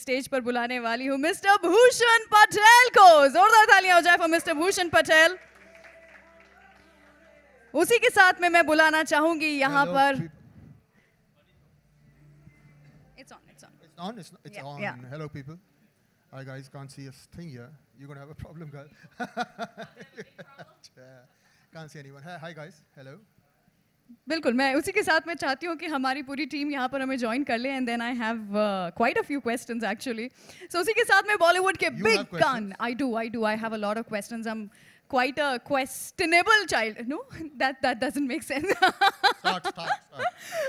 Stage पर बुलाने वाली हूँ मिस्टर भूषण पटेल को जोरदार तालियां हो जाए फॉर मिस्टर भूषण पटेल उसी के साथ में मैं बुलाना चाहूंगी यहाँ पर it's on, it's on. It's on. It's, it's yeah, on. Yeah. Hello, people. Hi, guys. Can't see a thing here. You're gonna have a problem, guys. yeah. Can't see anyone. Hi, hi, guys. Hello. बिल्कुल मैं उसी के साथ मैं चाहती हूँ कि हमारी पूरी टीम यहाँ पर हमें ज्वाइन कर ले and then I have quite a few questions actually so उसी के साथ मैं बॉलीवुड के big gun I do I do I have a lot of questions I am quite a questionable child no that that doesn't make sense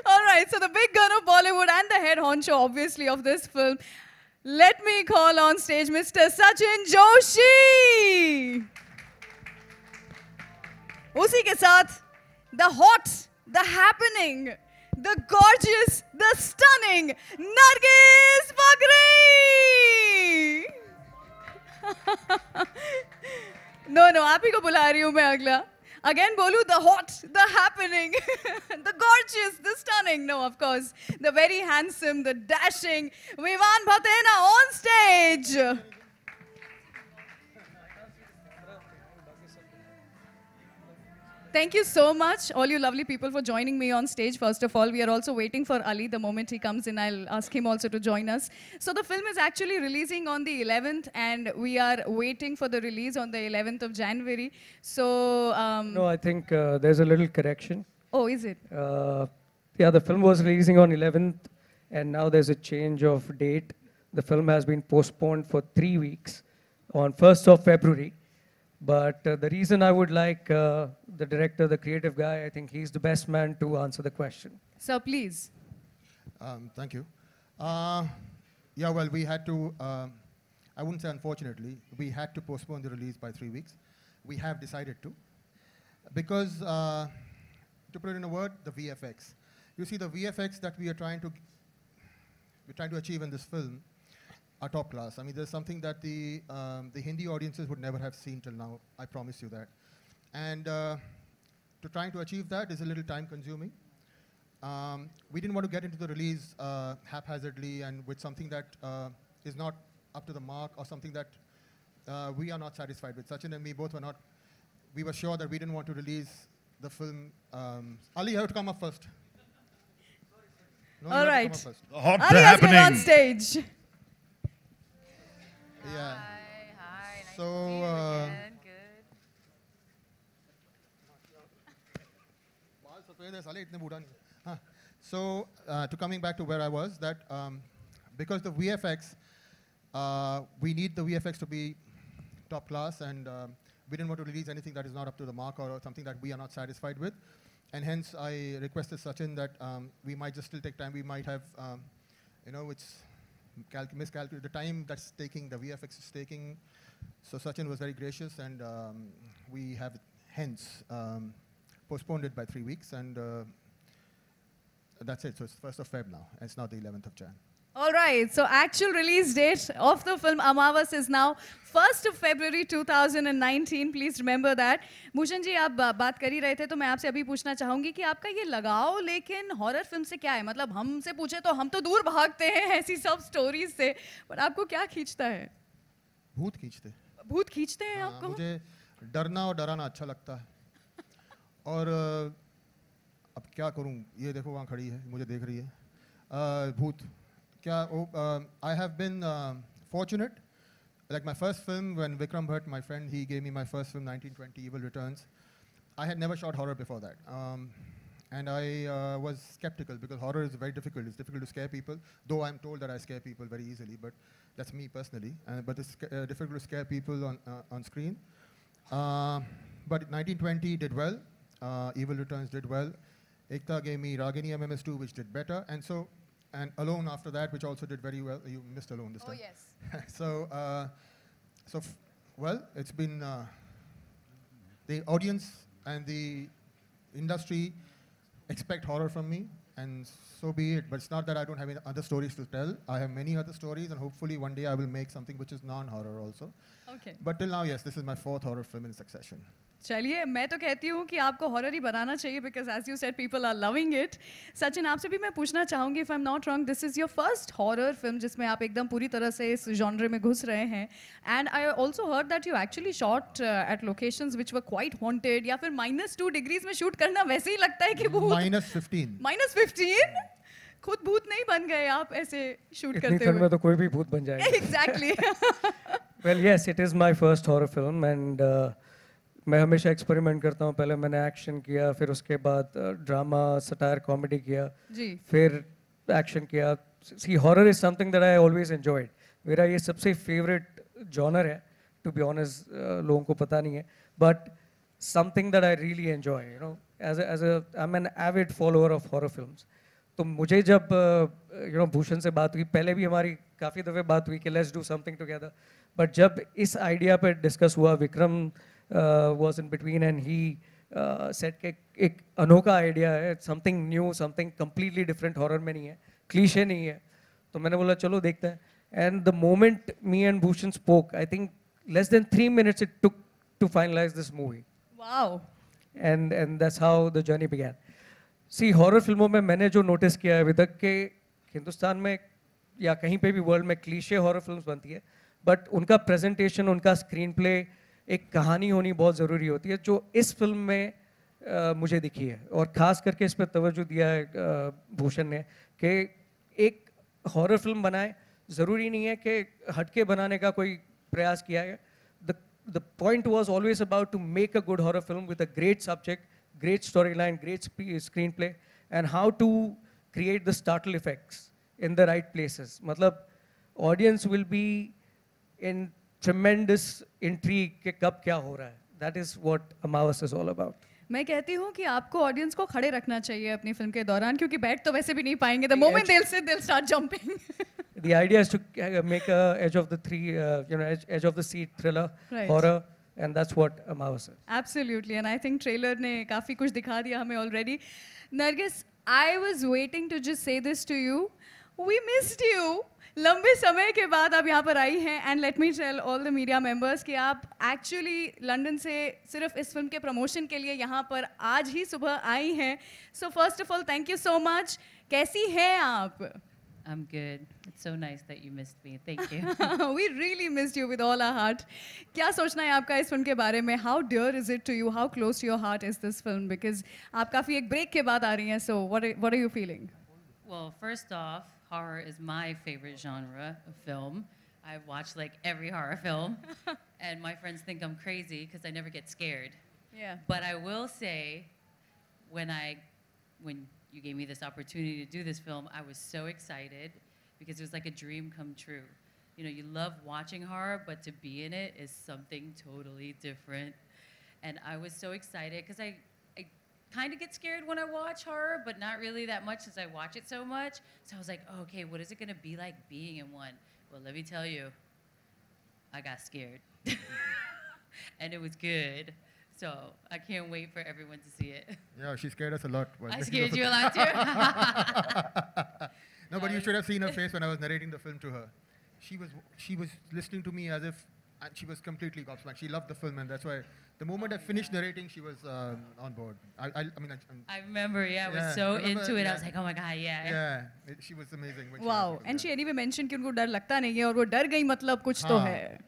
alright so the big gun of Bollywood and the head honcho obviously of this film let me call on stage mister Sachin Joshi उसी के साथ the hot the happening, the gorgeous, the stunning Nargis Bakri! no, no, आप ही को बुला again bolu the hot the happening the gorgeous the stunning no of course the very handsome the dashing vivan bhatena on stage Thank you so much, all you lovely people, for joining me on stage. First of all, we are also waiting for Ali. The moment he comes in, I'll ask him also to join us. So the film is actually releasing on the 11th, and we are waiting for the release on the 11th of January. So um, no, I think uh, there's a little correction. Oh, is it? Uh, yeah, the film was releasing on 11th, and now there's a change of date. The film has been postponed for three weeks on 1st of February. But uh, the reason I would like uh, the director, the creative guy, I think he's the best man to answer the question. So, please. Um, thank you. Uh, yeah, well, we had to, uh, I wouldn't say unfortunately, we had to postpone the release by three weeks. We have decided to. Because, uh, to put it in a word, the VFX. You see, the VFX that we are trying to, we're trying to achieve in this film are top class. I mean, there's something that the, um, the Hindi audiences would never have seen till now. I promise you that. And uh, to trying to achieve that is a little time consuming. Um, we didn't want to get into the release uh, haphazardly and with something that uh, is not up to the mark or something that uh, we are not satisfied with. Sachin and me both were not, we were sure that we didn't want to release the film. Um, Ali, you have to come up first. No, All right. First. Hot Ali happening. on stage. Yeah. Hi, hi, so, nice So uh, to coming back to where I was, that um, because the VFX, uh, we need the VFX to be top class, and uh, we didn't want to release anything that is not up to the mark or, or something that we are not satisfied with. And hence, I requested Sachin that um, we might just still take time. We might have, um, you know, it's miscalculated the time that's taking, the VFX is taking. So Sachin was very gracious, and um, we have hence. Um, postponed it by three weeks, and uh, that's it. So it's the 1st of Feb now, and it's now the 11th of Jan. All right, so actual release date of the film Amavas is now 1st of February 2019. Please remember that. Mushan ji, you were talking about रहे so I मैं आपसे अभी पूछना चाहूंगी कि आपका ये लगाव लेकिन हॉरर फिल्म से क्या है मतलब हमसे पूछे we हम तो दूर भागते हैं ऐसी सब स्टोरीज से पर आपको क्या खींचता है भूत खींचते भूत खींचते हैं हाँ, आपको मुझे डरना और डराना अच्छा लगता है और अब क्या करूं ये देखो वहाँ खड़ी है मुझे देख रही है भूत क्या I have been fortunate like my first film when Vikram Bhatt my friend he gave me my first film nineteen twenty evil returns I had never shot horror before that and I was sceptical because horror is very difficult is difficult to scare people though I am told that I scare people very easily but that's me personally but is difficult scare people on screen but nineteen twenty did well Uh, Evil Returns did well. Ekta gave me Ragini MMS2, which did better. And so, and Alone after that, which also did very well. You missed Alone this oh time. Oh, yes. so, uh, so well, it's been uh, the audience and the industry expect horror from me, and so be it. But it's not that I don't have any other stories to tell. I have many other stories, and hopefully one day I will make something which is non-horror also. Okay. But till now, yes, this is my fourth horror film in succession. चलिए मैं तो कहती हूँ कि आपको horror ही बनाना चाहिए because as you said people are loving it Sachin आपसे भी मैं पूछना चाहूँगी if I am not wrong this is your first horror film जिसमें आप एकदम पूरी तरह से इस जॉनर में घुस रहे हैं and I also heard that you actually shot at location which were quite haunted या फिर माइनस टू डिग्रीज में शूट करना वैसे ही लगता है कि वो माइनस फिफ्टीन माइनस फिफ्टीन खुद भूत नहीं बन गए आप ऐसे शूट करते फिल्म में तो कोई भी भूत बन जाएगा exactly well yes it is my first horror film and मैं हमेशा एक्सपेरिमेंट करता हूँ पहले मैंने एक्शन किया फिर उसके बाद ड्रामा सटायर कॉमेडी किया जी फिर एक्शन किया see horror is something that I always enjoyed मेरा ये सबसे फेवरेट जॉनर है टू बी ऑनेस्ट लोगों को पता नहीं है but something that I really enjoy you know as as I am an avid follower of horror film तो मुझे जब यू नो भूषण से बात हुई पहले भी हमारी काफ़ी दफ़े बात हुई कि let's do something together but जब इस आइडिया पर डिस्कस हुआ Vikram was in between and he said के एक अनोखा आइडिया है something new something completely different horror में नहीं है क्लीशे नहीं है तो मैंने बोला चलो देखते हैं and the moment me and Bhushan spoke I think less than three minutes it took to finalise this movie wow and and that's how the journey began see horror फिल्मों में मैंने जो नोटिस किया है अभी तक के हिंदुस्तान में या कहीं पे भी वर्ल्ड में क्लीशे हॉरर फिल्म बनती है बट उनका प्रेजेंटेशन उनका स्क्रीन प्ले एक कहानी होनी बहुत ज़रूरी होती है जो इस फिल्म में आ, मुझे दिखी है और ख़ास करके इस पर तवज्जो दिया है भूषण ने कि एक हॉरर फिल्म बनाए ज़रूरी नहीं है कि हटके बनाने का कोई प्रयास किया है the the point was always about to make a good horror film with a great subject great storyline great screenplay and how to create the startle effects in the right places मतलब audience will be in tremendous intrigue कि कब क्या हो रहा है that is what Amavas is all about. मैं कहती हूँ कि आपको ऑडियंस को खड़े रखना चाहिए अपनी फिल्म के दौरान क्योंकि बैठ तो वैसे भी नहीं पाएंगे the moment they'll sit they'll start jumping. the idea is to make a edge of the three uh, you know edge, edge of the seat thriller right. horror and that's what Amavas is. Absolutely and I think trailer ने काफी कुछ दिखा दिया हमें already. Nargis I was waiting to just say this to you. We missed you. लंबे समय के बाद आप यहाँ पर आई हैं and let me tell all the media members कि आप एक्चुअली लंदन से सिर्फ इस फिल्म के प्रमोशन के लिए यहाँ पर आज ही सुबह आई हैं so first of all thank you so much कैसी हैं आप I'm good. It's so nice that you missed me. Thank you. we really missed you with all our heart. क्या सोचना है आपका इस फिल्म के बारे में How dear is it to you? How close to your heart is this film? Because आप काफ़ी एक ब्रेक के बाद आ रही हैं so what are, what are you feeling? Well, first off, horror is my favorite genre of film. I've watched like every horror film, and my friends think I'm crazy because I never get scared. Yeah. But I will say, when I, when you gave me this opportunity to do this film, I was so excited because it was like a dream come true. You know, you love watching horror, but to be in it is something totally different. And I was so excited because I kind of get scared when I watch horror, but not really that much since I watch it so much. So I was like, okay, what is it going to be like being in one? Well, let me tell you, I got scared. and it was good. So I can't wait for everyone to see it. Yeah, she scared us a lot. I scared you a lot too. no, but you should have seen her face when I was narrating the film to her. She was she was listening to me as if and she was completely gobsmacked. She loved the film, and that's why the moment oh, I finished yeah. narrating, she was um, on board. I, I, I mean, I, I, remember, yeah, I was yeah, so remember, into it. Yeah. I was like, oh my god, yeah. Yeah, it, she was amazing. Wow, and she anyway mentioned कि उनको डर लगता नहीं है she वो feel scared, and कुछ हाँ. तो है.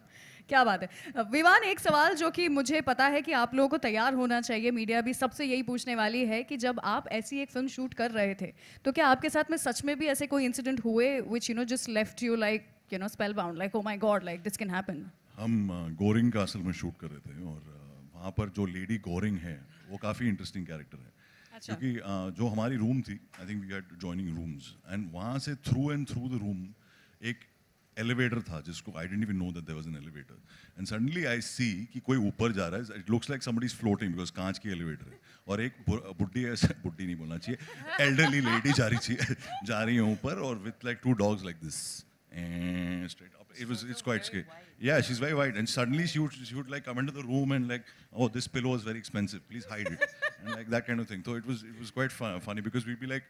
क्या बात है विवान एक सवाल जो कि मुझे पता है कि आप लोगों को तैयार होना चाहिए मीडिया भी सबसे यही पूछने वाली है कि जब आप ऐसी एक फिल्म शूट कर रहे थे तो क्या आपके साथ में सच में भी ऐसे कोई इंसिडेंट हुए which you know just left you like you know spellbound like oh my God like this can happen हम गोरिंग का असल में शूट कर रहे थे और वहाँ पर जो लेडी गोरिंग है वो काफ़ी इंटरेस्टिंग कैरेक्टर है अच्छा। क्योंकि जो हमारी रूम थी I think we had joining rooms and वहाँ से through and through the room एक एलिवेटर था जिसको I didn't know that there was an elevator and suddenly I see कि कोई ऊपर जा रहा है it looks like somebody is floating because कांच की एलिवेटर है और एक बुढ़ी ऐसे बुढ़ी नहीं बोलना चाहिए एल्डरली लेडी जा रही थी जा रही है ऊपर और with like two dogs like this and straight it was it's quite scary. Yeah, she's very white, and suddenly she would she would like come into the room and like, oh, this pillow is very expensive. Please hide it, and like that kind of thing. So it was it was quite funny because we'd be like,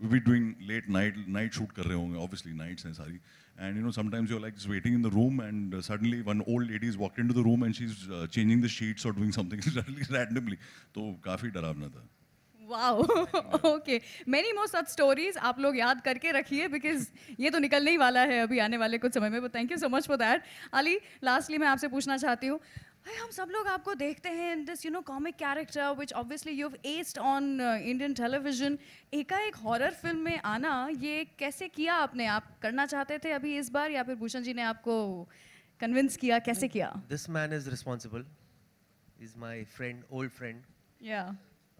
we'd be doing late night night shoot kar rahe honge, obviously nights and sari. And you know sometimes you're like just waiting in the room, and uh, suddenly one old lady has walked into the room and she's uh, changing the sheets or doing something randomly. So काफी डरावना था. Wow okay many more such stories आप लोग याद करके रखिए because ये तो निकलने ही वाला है अभी आने वाले कुछ समय में thank you so much for that अली लास्टली मैं आपसे पूछना चाहती हूँ भाई हम सब लोग आपको देखते हैं in this you know comic character which obviously you have aced on Indian television एकाएक हॉरर फिल्म में आना ये कैसे किया आपने आप करना चाहते थे अभी इस बार या फिर भूषण जी ने आपको कन्विंस किया कैसे किया this man is responsible is my friend old friend या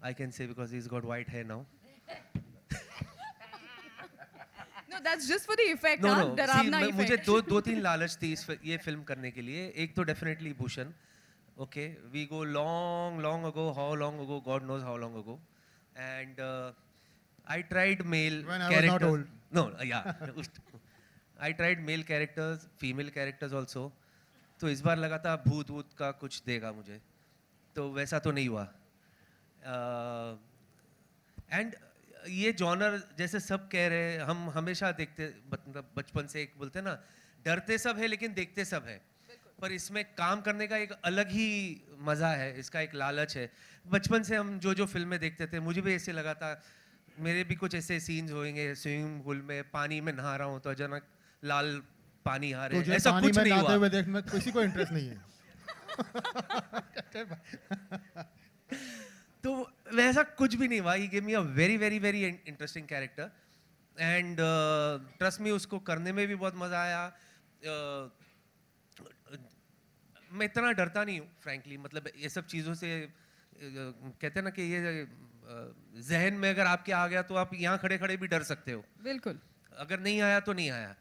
I can say because he's got white hair now. no, that's just for the effect. No, no. See, मुझे दो दो तीन लालच थी इस ये फिल्म करने के लिए एक तो definitely Bhushan okay we go long long ago how long ago God knows how long ago and I tried male character no या I tried male characters female characters also तो इस बार लगा था भूत वूत का कुछ देगा मुझे तो वैसा तो नहीं हुआ एंड ये जॉनर जैसे सब कह रहे हैं हम हमेशा देखते मतलब बचपन से एक बोलते हैं ना डरते सब है लेकिन देखते सब है पर इसमें काम करने का एक अलग ही मज़ा है इसका एक लालच है बचपन से हम जो जो फिल्में देखते थे मुझे भी ऐसे लगा था मेरे भी कुछ ऐसे सीन्स होंगे स्विमिंग पूल में पानी में नहा रहा हूँ तो अचानक लाल पानी आ रहे तो ऐसा कुछ कुछ नहीं हुआ देखने में किसी को इंटरेस्ट नहीं है तो वैसा कुछ भी नहीं हुआ he gave a very very very interesting character and trust me उसको करने में भी बहुत मज़ा आया uh, मैं इतना डरता नहीं हूँ फ्रैंकली मतलब ये सब चीज़ों से uh, कहते हैं ना कि ये uh, जहन में अगर आपके आ गया तो आप यहाँ खड़े खड़े भी डर सकते हो बिल्कुल अगर नहीं आया तो नहीं आया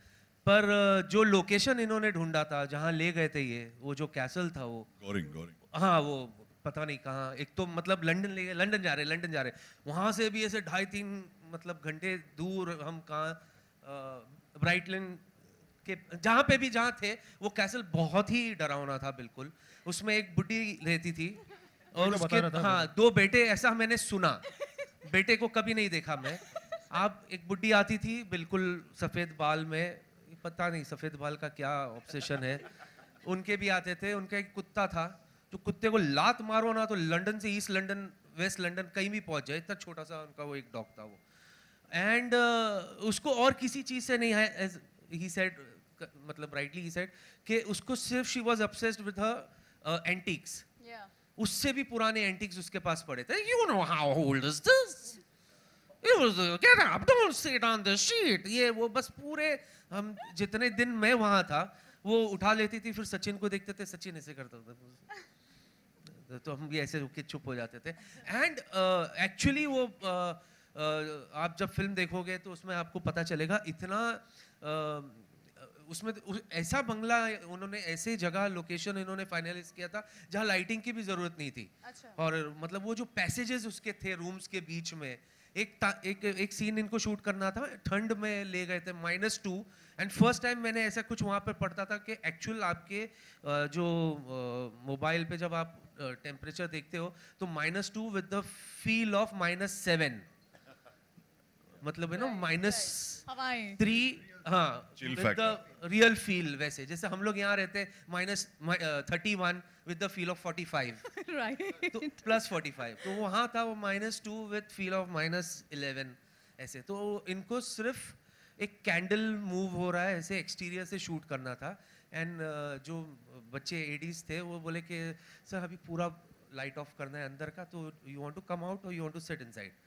पर uh, जो लोकेशन इन्होंने ढूंढा था जहाँ ले गए थे ये वो जो कैसल था वो गोरिंग गोरिंग हाँ वो पता नहीं कहाँ एक तो मतलब लंदन ले गए लंदन जा रहे लंदन जा रहे वहाँ से भी ऐसे ढाई तीन मतलब घंटे दूर हम कहाँ ब्राइटलिन के जहाँ पे भी जहाँ थे वो कैसल बहुत ही डरावना था बिल्कुल उसमें एक बुढ़ी रहती थी और उसके हाँ दो बेटे ऐसा मैंने सुना बेटे को कभी नहीं देखा मैं आप एक बुढ़ी आती थी बिल्कुल सफ़ेद बाल में पता नहीं सफ़ेद बाल का क्या ऑब्सेशन है उनके भी आते थे उनका एक कुत्ता था तो कुत्ते को लात मारो ना तो लंदन से ईस्ट लंदन वेस्ट लंदन कहीं भी पहुंच जाए इतना छोटा सा उनका वो एक डॉग था वो एंड uh, उसको और किसी चीज़ से नहीं है एज ही सेड मतलब राइटली ही सेड कि उसको सिर्फ she was obsessed with her antiques उससे भी पुराने एंटीक्स उसके पास पड़े थे you know how old is this get up don't sit on the sheet ये वो बस पूरे हम जितने दिन मैं वहां था वो उठा लेती थी फिर सचिन को देखते थे सचिन ऐसे करता था तो, तो हम भी ऐसे रुक के चुप हो जाते थे एंड एक्चुअली uh, वो uh, uh, आप जब फिल्म देखोगे तो उसमें आपको पता चलेगा इतना uh, उसमें तो, उस, ऐसा बंगला उन्होंने ऐसे जगह लोकेशन इन्होंने फाइनलाइज किया था जहाँ लाइटिंग की भी ज़रूरत नहीं थी अच्छा। और मतलब वो जो पैसेजेस उसके थे रूम्स के बीच में एक एक एक सीन इनको शूट करना था ठंड में ले गए थे minus two and first time मैंने ऐसा कुछ वहाँ पर पढ़ता था कि एक्चुअल आपके uh, जो मोबाइल uh, पे जब आप टेम्परेचर देखते हो तो minus two with the feel of minus seven मतलब है ना माइनस थ्री हाँ विद द रियल फील वैसे जैसे हम लोग यहाँ रहते हैं minus thirty one with the feel of forty five तो प्लस फोर्टी फाइव तो वहाँ था वो minus two with feel of minus eleven ऐसे तो इनको सिर्फ एक कैंडल मूव हो रहा है ऐसे एक्सटीरियर से शूट करना था एंड uh, जो बच्चे एडीज थे वो बोले कि सर अभी पूरा लाइट ऑफ करना है अंदर का तो you want to come out और you want to sit inside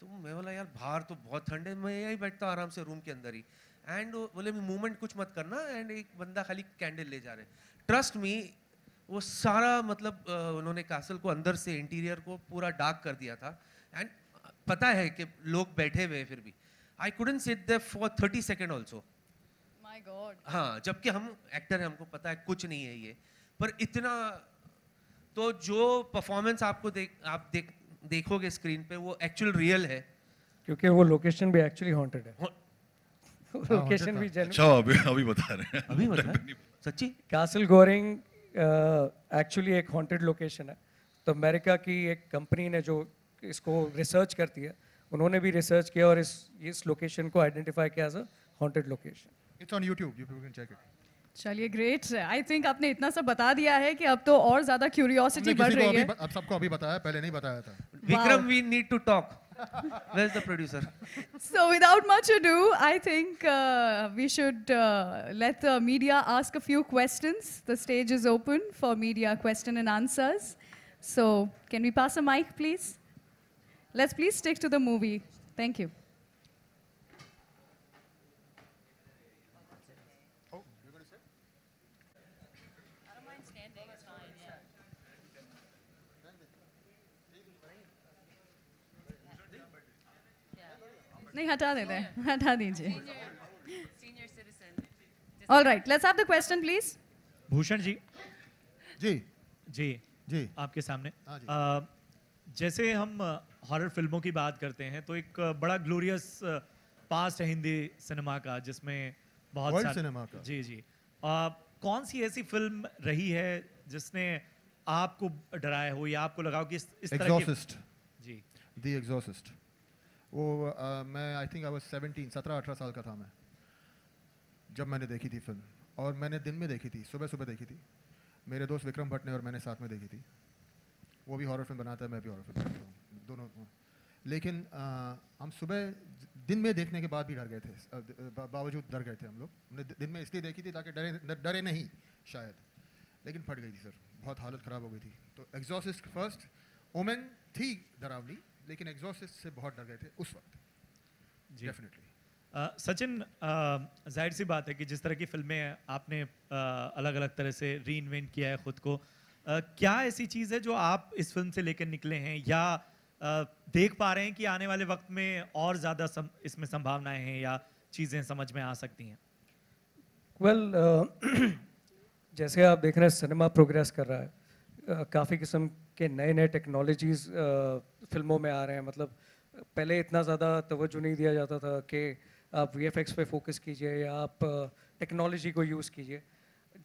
तो मैं बोला यार बाहर तो बहुत ठंड है मैं यही बैठता आराम से रूम के अंदर ही एंड बोले मूवमेंट कुछ मत करना एंड एक बंदा खाली कैंडल ले जा रहे ट्रस्ट मी वो सारा मतलब उन्होंने कासल को अंदर से इंटीरियर को पूरा डार्क कर दिया था एंड पता है कि लोग बैठे हुए फिर भी I couldn't sit there for thirty second also हाँ जबकि हम एक्टर हैं हमको पता है कुछ नहीं है ये पर इतना तो जो परफॉर्मेंस आपको देख आप देख देखोगे स्क्रीन पे वो एक्चुअल रियल है क्योंकि वो लोकेशन भी एक्चुअली हॉन्टेड है लोकेशन हाँ, भी अच्छा अभी अभी बता रहे हैं अभी बता सच्ची कैसल गोरिंग एक्चुअली एक हॉन्टेड लोकेशन है तो अमेरिका की एक कंपनी ने जो इसको रिसर्च करती है उन्होंने भी रिसर्च किया और इस इस लोकेशन को आइडेंटिफाई किया as a haunted location it's on YouTube you can check it चलिए ग्रेट आई थिंक आपने इतना सब बता दिया है कि अब तो और ज्यादा क्यूरियोसिटी बढ़ रही है अब सबको अभी बताया पहले नहीं बताया था Vikram we need to talk Where's the producer? so without much ado, I think uh, we should uh, let the media ask a few questions. The stage is open for media question and answers. So can we pass a mic, please? Let's please stick to the movie. Thank you. anything is fine, yeah. नहीं हटा देते हैं हटा दीजिए all right let's have the question please Bhushan ji जी जी जी आपके सामने हाँ जैसे हम हॉरर फिल्मों की बात करते हैं तो एक बड़ा ग्लोरियस पास्ट है हिंदी सिनेमा का जिसमें बहुत सारे सिनेमा का जी जी कौन सी ऐसी फिल्म रही है जिसने आपको डराया हो या आपको लगाओ कि इस, इस Exorcist. तरह जी दी एग्जॉसिस्ट वो uh, मैं I think I was seventeen सत्रह अठारह साल का था मैं जब मैंने देखी थी फिल्म और मैंने दिन में देखी थी सुबह सुबह देखी थी मेरे दोस्त विक्रम भट्ट ने और मैंने साथ में देखी थी वो भी हॉरर फिल्म बनाता है मैं भी हॉरर फिल्म बनाता हूँ दोनों लेकिन आ, हम सुबह दिन में देखने के बाद भी डर गए थे बावजूद डर गए थे हम लोग हमने दिन में इसलिए देखी थी ताकि डरे डरे नहीं शायद लेकिन फट गई थी सर बहुत हालत ख़राब हो गई थी तो एग्जॉसिस्ट फर्स्ट ओमेन थी डरावली लेकिन एग्जॉसिस्ट से बहुत डर गए थे उस वक्त जी डेफिनेटली सचिन जाहिर सी बात है कि जिस तरह की फिल्में आपने uh, अलग अलग तरह से री इन्वेंट किया है ख़ुद को uh, क्या ऐसी चीज़ है जो आप इस फिल्म से लेकर निकले हैं या देख पा रहे हैं कि आने वाले वक्त में और ज़्यादा सम, इसमें संभावनाएं हैं या चीज़ें समझ में आ सकती हैं वेल well, uh, जैसे आप देख रहे हैं सिनेमा प्रोग्रेस कर रहा है uh, काफ़ी किस्म के नए नए टेक्नोलॉजीज़ uh, फिल्मों में आ रहे हैं मतलब पहले इतना ज़्यादा तवज्जो नहीं दिया जाता था कि आप वी पे फोकस कीजिए या आप टेक्नोलॉजी को यूज़ कीजिए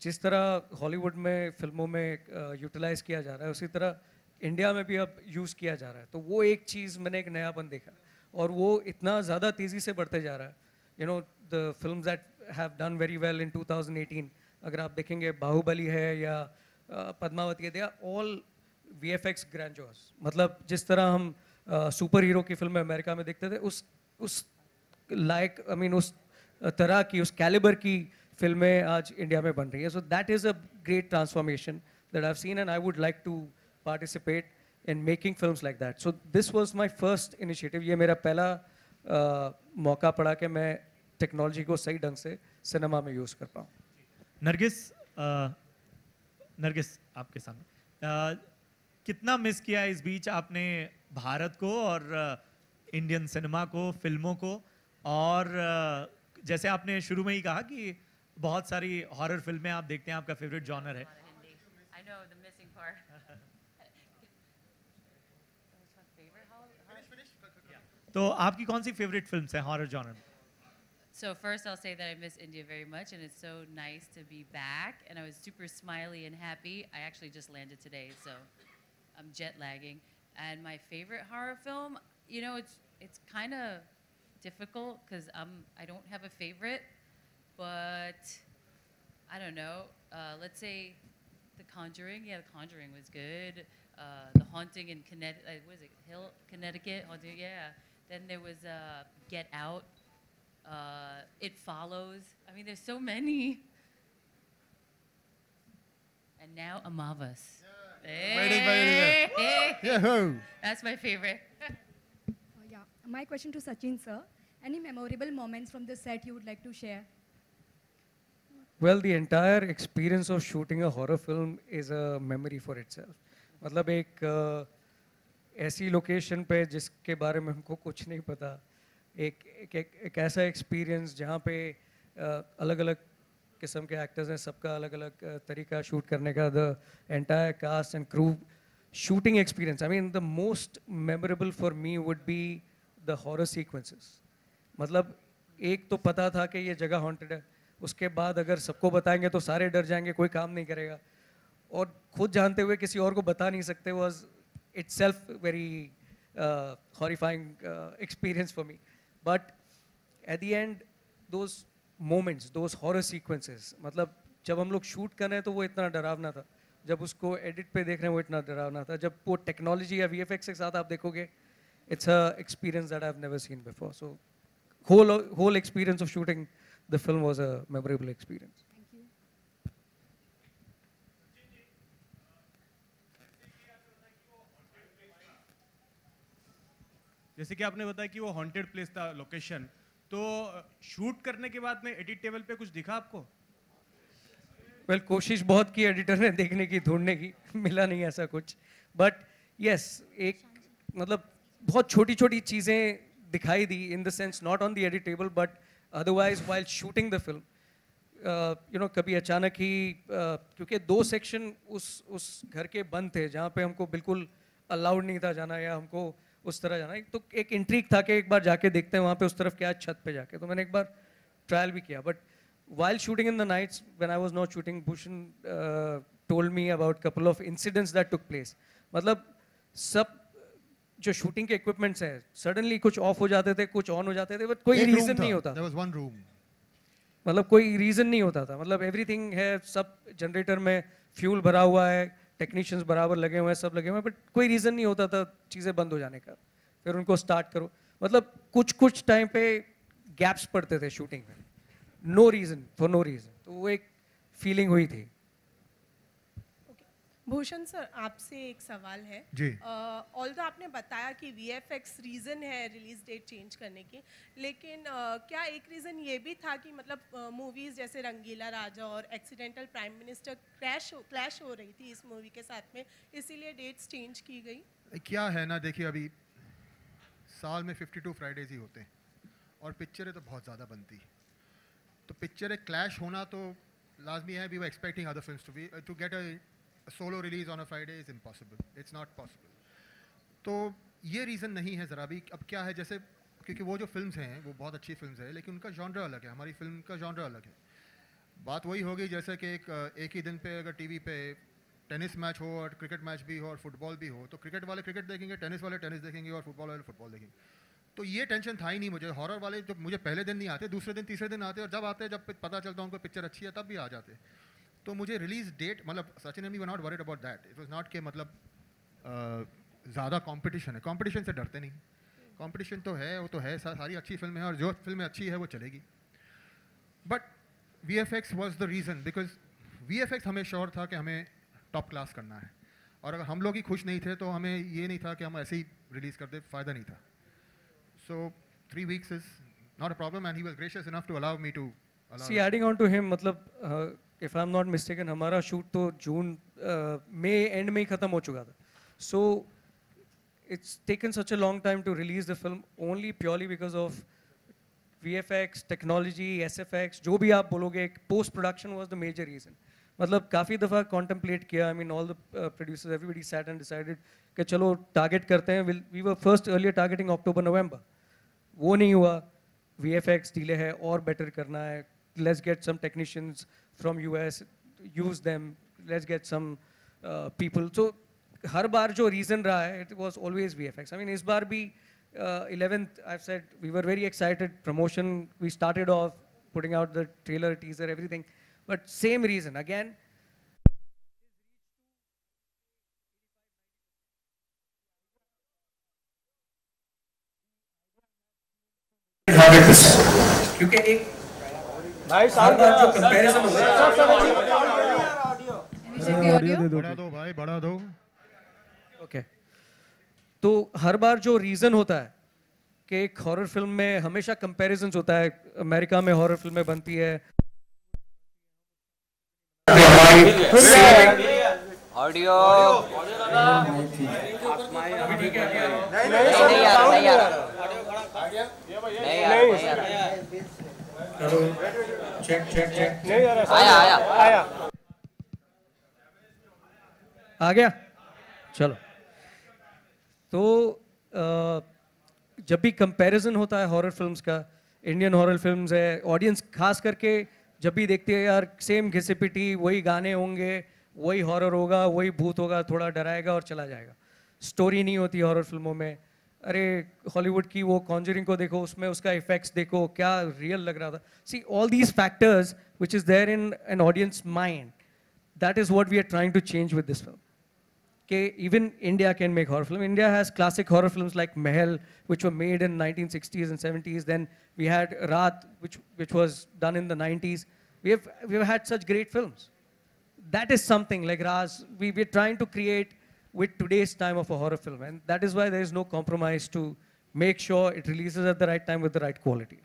जिस तरह हॉलीवुड में फिल्मों में यूटिलाइज़ किया जा रहा है उसी तरह इंडिया में भी अब यूज़ किया जा रहा है तो वो एक चीज़ मैंने एक नयापन देखा और वो इतना ज़्यादा तेज़ी से बढ़ते जा रहा है you know the film that have done very well in 2018 अगर आप देखेंगे बाहुबली है या पद्मावती है they all V F X मतलब जिस तरह हम सुपर हीरो की फिल्म अमेरिका में देखते थे उस उस लाइक आई मीन उस तरह की उस कैलिबर की फिल्में आज इंडिया में बन रही है so that is a great transformation that I seen and I would like to participate in making films like that. So this was my first initiative. ये मेरा पहला uh, मौका पड़ा कि मैं टेक्नोलॉजी को सही ढंग से सिनेमा में यूज़ कर पाऊँ नरगिस uh, नरगिस आपके सामने uh, कितना मिस किया इस बीच आपने भारत को और इंडियन सिनेमा को फिल्मों को और जैसे आपने शुरू में ही कहा कि बहुत सारी हॉरर फिल्में आप देखते हैं आपका फेवरेट जॉनर है I know the missing part. तो आपकी कौन सी फेवरेट फिल्म है हॉरर जॉनर में So first, I'll say that I miss India very much, and it's so nice to be back. And I was super smiley and happy. I actually just landed today, so I'm jet lagging. And my favorite horror film, you know, it's it's kind of difficult because I'm I don't have a favorite, but I don't know. Uh, let's say The Conjuring. Yeah, The Conjuring was good. Uh, the Haunting in Connecticut. Uh, was it Hill, Connecticut? Haunting. Yeah then there was uh, Get Out. Uh, it Follows. I mean, there's so many. And now Amavas. Yeah. Hey. That's my favorite. Oh yeah. My question to Sachin, sir. Any memorable moments from the set you would like to share? Well, the entire experience of shooting a horror film is a memory for itself. मतलब एक ऐसी location पे जिसके बारे में हमको कुछ नहीं पता एक एक, एक, एक ऐसा एक्सपीरियंस जहाँ पे अलग अलग किस्म के एक्टर्स हैं सबका अलग अलग तरीका शूट करने का the entire cast and crew shooting experience I mean the most memorable for me would be the horror sequences मतलब एक तो पता था कि ये जगह हॉन्टेड है उसके बाद अगर सबको बताएंगे तो सारे डर जाएंगे कोई काम नहीं करेगा और खुद जानते हुए किसी और को बता नहीं सकते was itself very uh, horrifying uh, experience for me. But at the end, those moments, those horror sequences, मतलब जब हम लोग शूट कर रहे हैं तो वो इतना डरावना था जब उसको एडिट पे देख रहे हैं वो इतना डरावना था जब वो टेक्नोलॉजी या वी के साथ आप देखोगे it's a experience that I have never seen before so whole whole experience of shooting the film was a memorable experience जैसे कि आपने बताया कि वो हॉन्टेड प्लेस था लोकेशन तो शूट करने के बाद में एडिट टेबल पे कुछ दिखा आपको वेल well, कोशिश बहुत की एडिटर ने देखने की ढूंढने की मिला नहीं ऐसा कुछ बट यस yes, एक मतलब बहुत छोटी छोटी चीज़ें दिखाई दी in the sense not on the edit table but otherwise while shooting the film you know कभी अचानक ही uh, क्योंकि दो सेक्शन उस उस घर के बंद थे जहाँ पे हमको बिल्कुल अलाउड नहीं था जाना या हमको उस तरह जाना एक तो एक इंट्रीक था कि एक बार जाके देखते हैं वहाँ पे उस तरफ क्या छत पे जाके तो मैंने एक बार ट्रायल भी किया but while shooting in the nights when I was not shooting Bhushan uh, me about couple of incidents that took place मतलब सब जो शूटिंग के इक्विपमेंट्स हैं सडनली कुछ ऑफ हो जाते थे कुछ ऑन हो जाते थे बट कोई रीजन नहीं होता मतलब कोई रीजन नहीं होता था मतलब एवरीथिंग है सब जनरेटर में फ्यूल भरा हुआ है टेक्नीशियंस बराबर लगे हुए हैं सब लगे हुए हैं बट कोई रीज़न नहीं होता था चीज़ें बंद हो जाने का फिर उनको स्टार्ट करो मतलब कुछ कुछ टाइम पे गैप्स पड़ते थे शूटिंग में no reason for no reason तो वो एक फीलिंग हुई थी भूषण सर आपसे एक सवाल है जी ऑल तो आपने बताया कि वी एफ एक्स रीज़न है रिलीज डेट चेंज करने की लेकिन uh, क्या एक रीज़न ये भी था कि मतलब मूवीज़ uh, जैसे रंगीला राजा और एक्सीडेंटल प्राइम मिनिस्टर क्रैश हो क्लैश हो रही थी इस मूवी के साथ में इसीलिए डेट्स चेंज की गई क्या है ना देखिए अभी साल में फिफ्टी टू फ्राइडेज ही होते हैं और पिक्चरें तो बहुत ज़्यादा बनती तो पिक्चरें क्लैश होना तो लाजमी है we were expecting other film to be to get a solo release on a Friday is impossible it's not possible तो ये रीज़न नहीं है ज़रा भी अब क्या है जैसे क्योंकि वो जो फिल्म हैं वो बहुत अच्छी फिल्म है लेकिन उनका जॉनर अलग है हमारी फिल्म का जॉनर अलग है बात वही होगी जैसे कि एक एक ही दिन पे अगर टीवी पे टेनिस मैच हो और क्रिकेट मैच भी हो और फुटबॉल भी हो तो क्रिकेट वाले क्रिकेट देखेंगे टेनिस वाले टेनिस देखेंगे और फुटबॉल वाले फुटबॉल देखेंगे तो ये टेंशन था ही नहीं मुझे हॉरर वाले जब मुझे पहले दिन नहीं आते दूसरे दिन तीसरे दिन आते और जब आते जब पता चलता उनको पिक्चर अच्छी है तब भी आ जाते तो मुझे रिलीज डेट मतलब Sachin am we not worried about that it was not के मतलब ज़्यादा कॉम्पिटिशन है कॉम्पिटिशन से डरते नहीं कॉम्पिटिशन तो है वो तो है सारी अच्छी फिल्में हैं और जो फिल्में अच्छी है वो चलेगी but V F X was the reason because V F X हमें श्योर था कि हमें टॉप क्लास करना है और अगर हम लोग ही खुश नहीं थे तो हमें ये नहीं था कि हम ऐसे ही रिलीज़ कर दे फ़ायदा नहीं था so three weeks is not a problem and he was gracious enough to allow me to see editing on to him मतलब if I am not mistaken हमारा शूट तो जून मई एंड में ही ख़त्म हो चुका था so it's taken such a long time to release the film only purely because of V F X technology S F X जो भी आप बोलोगे post production was the major reason मतलब काफ़ी दफ़ा कॉन्टम्पलेट किया I mean all the producers everybody sat and decided कि चलो टारगेट करते हैं we were first earlier targeting October November वो नहीं हुआ वी एफ एक्स डीले है और बेटर करना है let's get some technicians from US, use them, let's get some uh, people. So हर बार जो reason रहा it was always VFX. I mean इस बार भी uh, 11th, I've said we were very excited. Promotion, we started off putting out the trailer, teaser, everything. But same reason again. क्योंकि एक भाई साहब जो कंपैरिजन हो ऑडियो दो भाई दो ओके तो हर बार जो रीजन होता है कि एक हॉरर फिल्म में हमेशा कंपेरिजन होता है अमेरिका में हॉरर फिल्में बनती है ऑडियो नहीं चेक चेक चेक आया आया आया आ गया चलो तो जब भी कंपैरिजन होता है हॉरर फिल्म्स का इंडियन हॉरर फिल्म्स है ऑडियंस खास करके जब भी देखते हैं यार सेम घिसपिटी वही गाने होंगे वही हॉरर होगा वही भूत होगा थोड़ा डराएगा और चला जाएगा स्टोरी नहीं होती हॉरर फिल्मों में अरे हॉलीवुड की वो कॉन्जरिंग को देखो उसमें उसका इफेक्ट्स देखो क्या रियल लग रहा था see all these factors which is there in an audience mind that is what we are trying to change with this film के even India can make horror film India has classic horror film like Mahal which were made in nineteen sixties and seventies then we had Raat which which was done in the nineties we had such great film that is something like Raaz we we We, we're trying with today's time of a horror film. And that is why there is no compromise to make sure it releases at the right time with the right quality.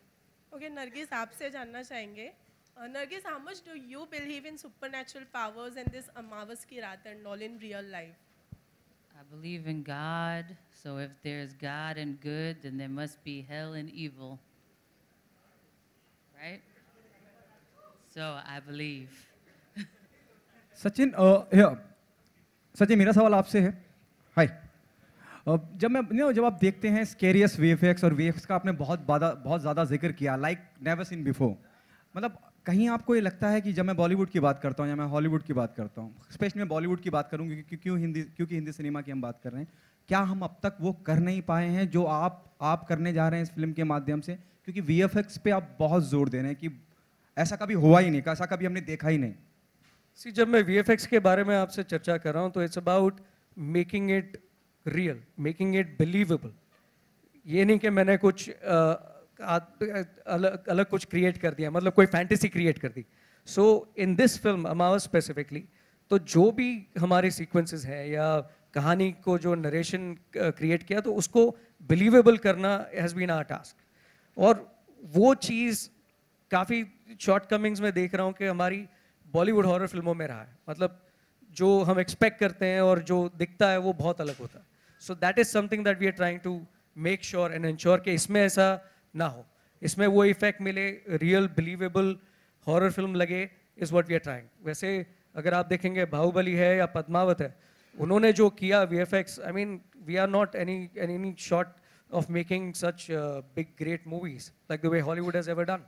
Okay, Nargis, aapse जानना चाहेंगे. Uh, Nargis, how much do you believe in supernatural powers and this Amavas ki raat and all in real life? I believe in God. So if there's God and good, then there must be hell and evil. Right? So I believe. Sachin, uh, here. Sachin मेरा सवाल आपसे है हाय जब मैं जब आप देखते हैं स्केरियस वेफेक्स और वेव्स का आपने बहुत बहुत ज़्यादा जिक्र किया लाइक नेवर सीन बिफोर मतलब कहीं आपको ये लगता है कि जब मैं बॉलीवुड की बात करता हूँ या मैं हॉलीवुड की बात करता हूँ स्पेशली मैं बॉलीवुड की बात करूँगी क्योंकि क्यों हिंदी क्योंकि हिंदी सिनेमा की हम बात कर रहे हैं क्या हम अब तक वो कर नहीं पाए हैं जो आप आप करने जा रहे हैं इस फिल्म के माध्यम से क्योंकि वी पे आप बहुत जोर दे रहे हैं कि ऐसा कभी हुआ ही नहीं ऐसा कभी हमने देखा ही नहीं सी जब मैं वी के बारे में आपसे चर्चा कर रहा हूँ तो it's about making it real making it believable ये नहीं कि मैंने कुछ आ, अलग अलग कुछ क्रिएट कर दिया मतलब कोई फैंटेसी क्रिएट कर दी सो इन दिस फिल्म अमावर स्पेसिफिकली तो जो भी हमारे सीक्वेंसेस हैं या कहानी को जो नरेशन क्रिएट किया तो उसको बिलीवेबल करना हैज़ बीन आर टास्क और वो चीज़ काफ़ी शॉर्ट कमिंग्स में देख रहा हूँ कि हमारी बॉलीवुड हॉरर फिल्मों में रहा है मतलब जो हम एक्सपेक्ट करते हैं और जो दिखता है वो बहुत अलग होता है so that is something that we are trying to make sure and ensure कि इसमें ऐसा ना हो इसमें वो इफेक्ट मिले रियल बिलीवेबल हॉरर फिल्म लगे is what we are trying वैसे अगर आप देखेंगे बाहुबली है या पद्मावत है उन्होंने जो किया V F X I mean we are not any any short of making such big great movies like the way Hollywood has ever done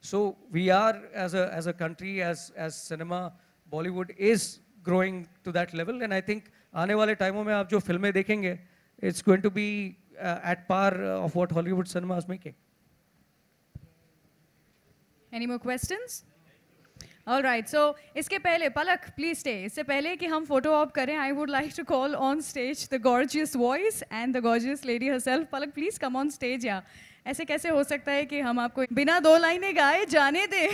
So we are, as a, as a country, as, as cinema, Bollywood is growing to that level. And I think in the टाइमों में आप it's going to be uh, at par uh, of what Hollywood cinema is making. Any more questions? All right, so इसके पहले please stay. इससे पहले कि हम photo op kare, I would like to call on stage the gorgeous voice and the gorgeous lady herself. Palak, please come on stage, yeah. ऐसे कैसे हो सकता है कि हम आपको बिना दो लाइनें गाए जाने दें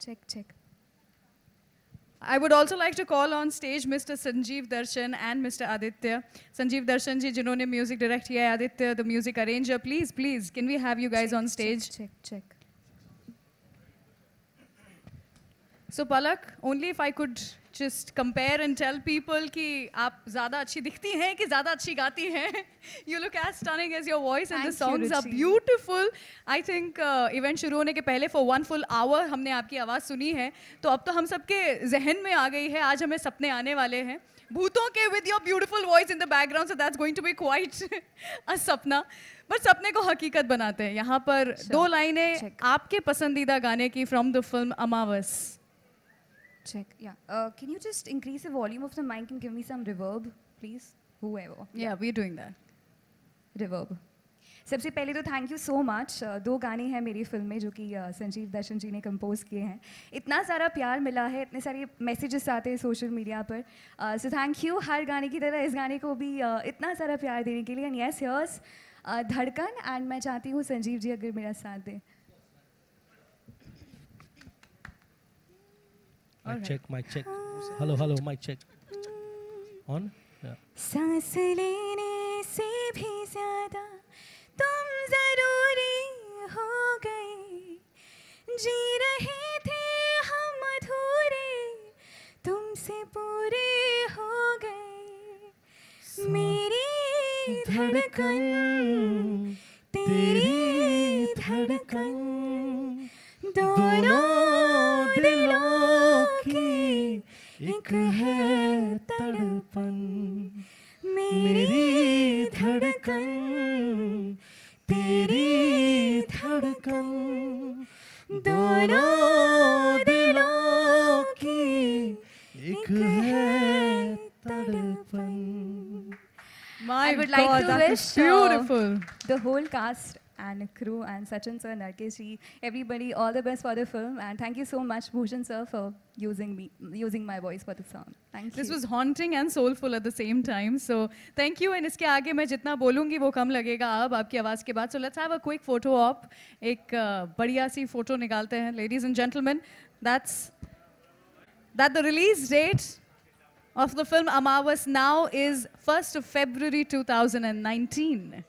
check check I would also like to call on stage mister Sanjeev Darshan and mister Aditya Sanjeev Darshan ji जिन्होंने म्यूजिक डायरेक्ट किया Aditya the music arranger please please can we have you guys on stage check check so Palak only if I could just compare and tell people कि आप ज़्यादा अच्छी दिखती हैं कि ज़्यादा अच्छी गाती हैं you look as turning as your voice and Thank the songs you, are beautiful. Event uh, शुरू होने के पहले फॉर वन फुल आवर हमने आपकी आवाज़ सुनी है तो अब तो हम सबके जहन में आ गई है आज हमें सपने आने वाले हैं भूतों के with your beautiful voice in the background so that's going to be quite a sapna but सपने को हकीकत बनाते हैं यहाँ पर sure. दो लाइनें आपके पसंदीदा गाने की from the film Amavas Check, yeah. Uh, can you just increase the volume of the mic and give me some reverb, please? Whoever. Yeah, yeah. we're doing that. Reverb. सबसे पहले तो थैंक यू सो मच दो गाने हैं मेरी film में जो कि uh, संजीव दर्शन जी ने कंपोज किए हैं इतना सारा प्यार मिला है इतने सारे मैसेजेस आते हैं सोशल मीडिया पर सो थैंक यू हर गाने की तरह इस गाने को भी uh, इतना सारा प्यार देने के लिए एंड यस यस धड़कन एंड मैं चाहती हूँ संजीव जी अगर मेरा साथ दें My right. check, my check. Hello, hello, My check. On? Yeah. जी रहे थे हम अधूरे तुमसे पूरे हो गए मेरी धड़कन तेरी धड़कन दोनों एक है तड़पन मेरी धड़कन तेरी धड़कन दोनों दिलों की एक है तड़पन My I would God, like to wish beautiful. Uh, the whole cast and crew and Sachin sir, Narkesh ji, everybody, all the best for the film. And thank you so much, Bhushan sir, for using me, using my voice for the song. Thank this you. This was haunting and soulful at the same time. So thank you. And इसके aage main jitna bolungi wo kam lagega ab aapki आवाज़ ke baad So let's have a quick photo op. ek बढ़िया uh, photo photo निकालते ladies and gentlemen. That's that the release date of the film Amavas now is 1st of February 2019.